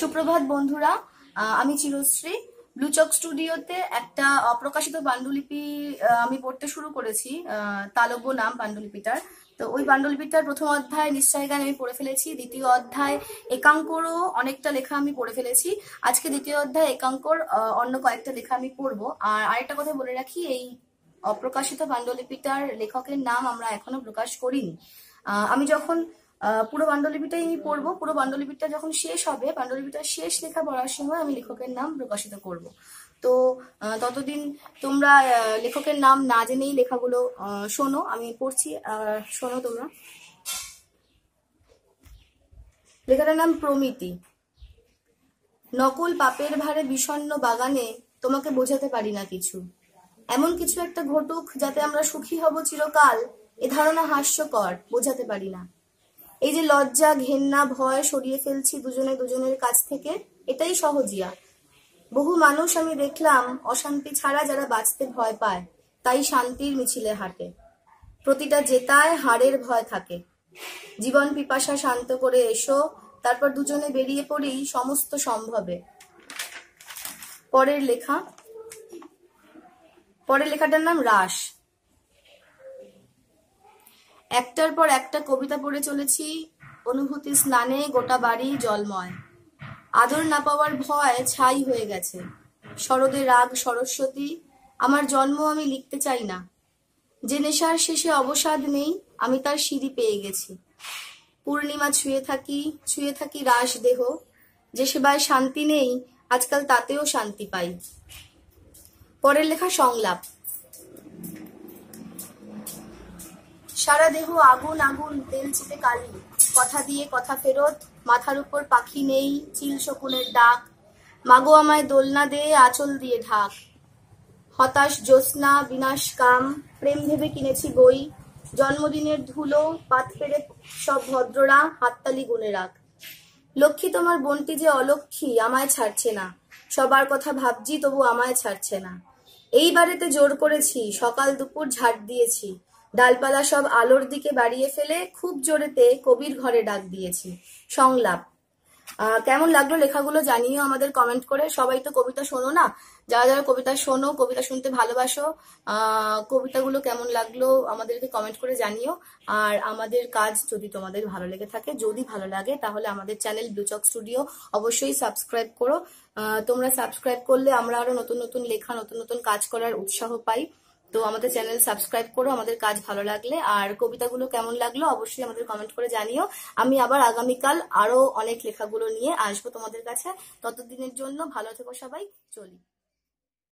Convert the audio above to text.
সুপ্রভাত বন্ধুরা আমি চিরশ্রী ব্লুচক স্টুডিওতে একটা অপ্রকাশিত পাণ্ডুলিপি আমি পড়তে শুরু করেছি তালব্য নাম পাণ্ডুলিপিটার তো ওই পাণ্ডুলিপিটার প্রথম অধ্যায় নিশ্চয় গান আমি পড়ে ফেলেছি দ্বিতীয় অধ্যায় একাঙ্করও অনেকটা লেখা আমি পড়ে ফেলেছি আজকে দ্বিতীয় অধ্যায় একাঙ্কর অন্য কয়েকটা লেখা আমি পড়ব আর আরেকটা কথা বলে রাখি এই অপ্রকাশিত পাণ্ডুলিপিটার লেখকের নাম আমরা এখনো প্রকাশ করিনি আমি যখন পুরো পাণ্ডুলিপিটাই আমি পড়বো পুরো পাণ্ডুলিপিটা যখন শেষ হবে পাণ্ডুলিপিটা শেষ লেখা পড়ার সময় আমি লেখকের নাম প্রকাশিত করব তো ততদিন তোমরা লেখকের নাম না জেনেই লেখাগুলো শোনো আমি পড়ছি শোনো তোমরা লেখাটার নাম প্রমিতি নকল পাপের ভারে বিষণ্ন বাগানে তোমাকে বোঝাতে পারি না কিছু এমন কিছু একটা ঘটুক যাতে আমরা সুখী হব চিরকাল এ ধারণা হাস্যকর বোঝাতে পারি না এই যে লজ্জা ঘেন্না ভয় সরিয়ে ফেলছি দুজনে দুজনের কাছ থেকে এটাই সহজিয়া বহু মানুষ আমি দেখলাম অশান্তি ছাড়া যারা বাঁচতে ভয় পায় তাই শান্তির মিছিলে হাঁটে প্রতিটা জেতায় হাড়ের ভয় থাকে জীবন পিপাসা শান্ত করে এসো তারপর দুজনে বেরিয়ে পড়ি সমস্ত সম্ভবে পরের লেখা পরের লেখাটার নাম রাশ একটার পর একটা কবিতা পড়ে চলেছি অনুভূতি স্নানে গোটা বাড়ি জলময় আদর না পাওয়ার ভয় ছাই হয়ে গেছে শরদে রাগ সরস্বতী আমার জন্ম আমি লিখতে চাই না যে নেশার শেষে অবসাদ নেই আমি তার সিঁড়ি পেয়ে গেছি পূর্ণিমা ছুঁয়ে থাকি ছুঁয়ে থাকি রাস দেহ যে সেবায় শান্তি নেই আজকাল তাতেও শান্তি পাই পরের লেখা সংলাপ সারা দেহ আগুন আগুন তেল চিতে কালি কথা দিয়ে কথা ফেরত মাথার উপর পাখি নেই চিল শকুনের ডাক মাগো আমায় দোলনা দে আঁচল দিয়ে ঢাক হতাশ জ্যোৎস্না বিনাশ কাম প্রেম ভেবে কিনেছি বই জন্মদিনের ধুলো পাত পেরে সব ভদ্ররা হাততালি গুনে রাখ লক্ষ্মী তোমার বোনটি যে অলক্ষ্মী আমায় ছাড়ছে না সবার কথা ভাবছি তবু আমায় ছাড়ছে না এইবারেতে জোর করেছি সকাল দুপুর ঝাড় দিয়েছি ডালপালা সব আলোর দিকে বাড়িয়ে ফেলে খুব জোরেতে কবির ঘরে ডাক দিয়েছি সংলাপ কেমন লাগলো লেখাগুলো জানিও আমাদের কমেন্ট করে সবাই তো কবিতা শোনো না যারা যারা কবিতা শোনো কবিতা শুনতে ভালোবাসো কবিতাগুলো কেমন লাগলো আমাদেরকে কমেন্ট করে জানিও আর আমাদের কাজ যদি তোমাদের ভালো লেগে থাকে যদি ভালো লাগে তাহলে আমাদের চ্যানেল ব্লুচক স্টুডিও অবশ্যই সাবস্ক্রাইব করো তোমরা সাবস্ক্রাইব করলে আমরা আরো নতুন নতুন লেখা নতুন নতুন কাজ করার উৎসাহ পাই তো আমাদের চ্যানেল সাবস্ক্রাইব করো আমাদের কাজ ভালো লাগলে আর কবিতাগুলো কেমন লাগলো অবশ্যই আমাদের কমেন্ট করে জানিও আমি আবার আগামীকাল আরো অনেক লেখাগুলো নিয়ে আসবো তোমাদের কাছে ততদিনের জন্য ভালো থেকো সবাই চলি